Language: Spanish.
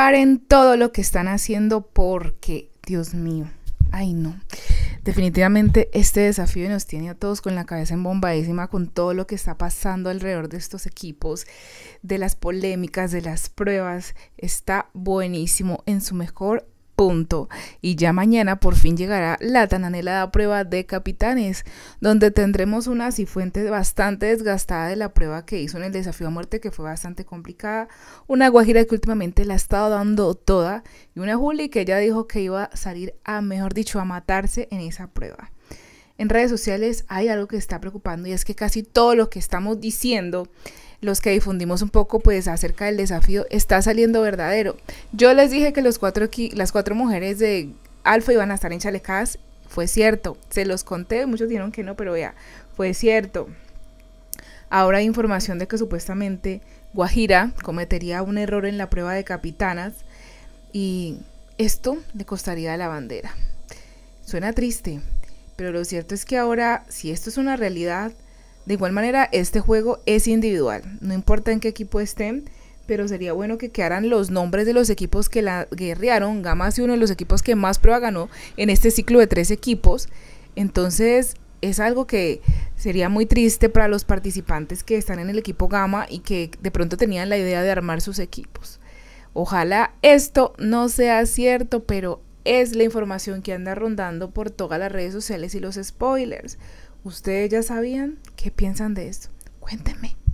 Paren todo lo que están haciendo porque, Dios mío, ay no. Definitivamente este desafío nos tiene a todos con la cabeza en embombadísima con todo lo que está pasando alrededor de estos equipos, de las polémicas, de las pruebas. Está buenísimo en su mejor punto. Y ya mañana por fin llegará la tan anhelada prueba de capitanes, donde tendremos una cifuente bastante desgastada de la prueba que hizo en el desafío a muerte, que fue bastante complicada, una Guajira que últimamente la ha estado dando toda, y una Juli que ella dijo que iba a salir a, mejor dicho, a matarse en esa prueba en redes sociales hay algo que está preocupando y es que casi todo lo que estamos diciendo, los que difundimos un poco pues acerca del desafío, está saliendo verdadero. Yo les dije que los cuatro, las cuatro mujeres de Alfa iban a estar en chalecas, fue cierto, se los conté, muchos dijeron que no, pero vea, fue cierto. Ahora hay información de que supuestamente Guajira cometería un error en la prueba de capitanas y esto le costaría la bandera. Suena triste, pero lo cierto es que ahora, si esto es una realidad, de igual manera este juego es individual, no importa en qué equipo estén, pero sería bueno que quedaran los nombres de los equipos que la guerrearon. Gama es uno de los equipos que más prueba ganó en este ciclo de tres equipos. Entonces, es algo que sería muy triste para los participantes que están en el equipo Gama y que de pronto tenían la idea de armar sus equipos. Ojalá esto no sea cierto, pero es la información que anda rondando por todas las redes sociales y los spoilers. ¿Ustedes ya sabían? ¿Qué piensan de esto? Cuéntenme.